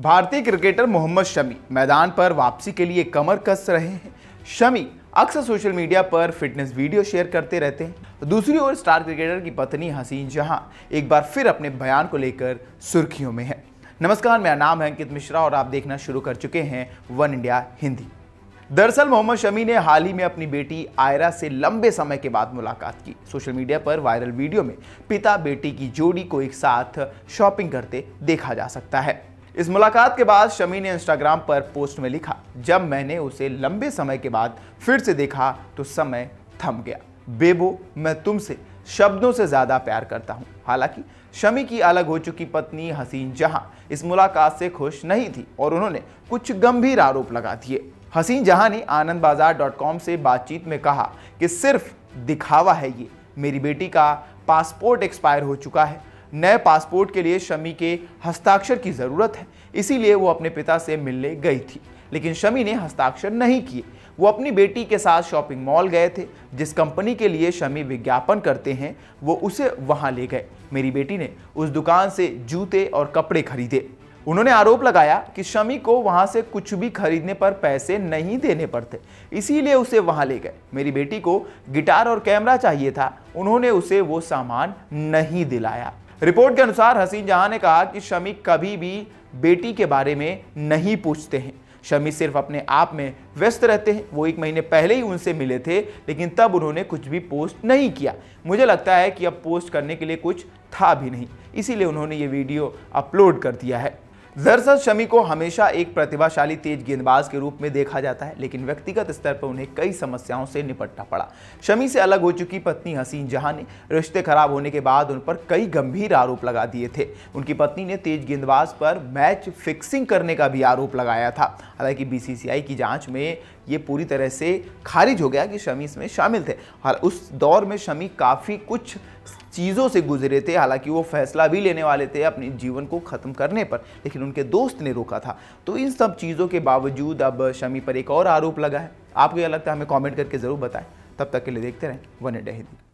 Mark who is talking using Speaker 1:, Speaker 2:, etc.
Speaker 1: भारतीय क्रिकेटर मोहम्मद शमी मैदान पर वापसी के लिए कमर कस रहे हैं शमी अक्सर सोशल मीडिया पर फिटनेस वीडियो शेयर करते रहते हैं दूसरी ओर स्टार क्रिकेटर की पत्नी हसीन जहां एक बार फिर अपने बयान को लेकर सुर्खियों में है नमस्कार मेरा नाम है अंकित मिश्रा और आप देखना शुरू कर चुके हैं वन इंडिया हिंदी दरअसल मोहम्मद शमी ने हाल ही में अपनी बेटी आयरा से लंबे समय के बाद मुलाकात की सोशल मीडिया पर वायरल वीडियो में पिता बेटी की जोड़ी को एक साथ शॉपिंग करते देखा जा सकता है इस मुलाकात के बाद शमी ने इंस्टाग्राम पर पोस्ट में लिखा जब मैंने उसे लंबे समय के बाद फिर से देखा तो समय थम गया बेबो मैं तुमसे शब्दों से ज़्यादा प्यार करता हूँ हालांकि शमी की अलग हो चुकी पत्नी हसीन जहां इस मुलाकात से खुश नहीं थी और उन्होंने कुछ गंभीर आरोप लगा दिए हसीन जहां ने आनंद बाजार डॉट कॉम से बातचीत में कहा कि सिर्फ दिखावा है ये मेरी बेटी का पासपोर्ट एक्सपायर हो चुका है नए पासपोर्ट के लिए शमी के हस्ताक्षर की ज़रूरत है इसीलिए वो अपने पिता से मिलने गई थी लेकिन शमी ने हस्ताक्षर नहीं किए वो अपनी बेटी के साथ शॉपिंग मॉल गए थे जिस कंपनी के लिए शमी विज्ञापन करते हैं वो उसे वहाँ ले गए मेरी बेटी ने उस दुकान से जूते और कपड़े खरीदे उन्होंने आरोप लगाया कि शमी को वहाँ से कुछ भी खरीदने पर पैसे नहीं देने पर थे इसीलिए उसे वहाँ ले गए मेरी बेटी को गिटार और कैमरा चाहिए था उन्होंने उसे वो सामान नहीं दिलाया रिपोर्ट के अनुसार हसीन जहां ने कहा कि शमी कभी भी बेटी के बारे में नहीं पूछते हैं शमी सिर्फ अपने आप में व्यस्त रहते हैं वो एक महीने पहले ही उनसे मिले थे लेकिन तब उन्होंने कुछ भी पोस्ट नहीं किया मुझे लगता है कि अब पोस्ट करने के लिए कुछ था भी नहीं इसीलिए उन्होंने ये वीडियो अपलोड कर दिया है दरअसल शमी को हमेशा एक प्रतिभाशाली तेज गेंदबाज के रूप में देखा जाता है लेकिन व्यक्तिगत स्तर पर उन्हें कई समस्याओं से निपटना पड़ा शमी से अलग हो चुकी पत्नी हसीन जहां ने रिश्ते खराब होने के बाद उन पर कई गंभीर आरोप लगा दिए थे उनकी पत्नी ने तेज गेंदबाज पर मैच फिक्सिंग करने का भी आरोप लगाया था हालांकि बी की जाँच में ये पूरी तरह से खारिज हो गया कि शमी इसमें शामिल थे और उस दौर में शमी काफ़ी कुछ चीज़ों से गुजरे थे हालांकि वो फैसला भी लेने वाले थे अपने जीवन को ख़त्म करने पर लेकिन उनके दोस्त ने रोका था तो इन सब चीज़ों के बावजूद अब शमी पर एक और आरोप लगा है आपको यह लगता है हमें कॉमेंट करके ज़रूर बताएं तब तक के लिए देखते रहें वन डे हिंदी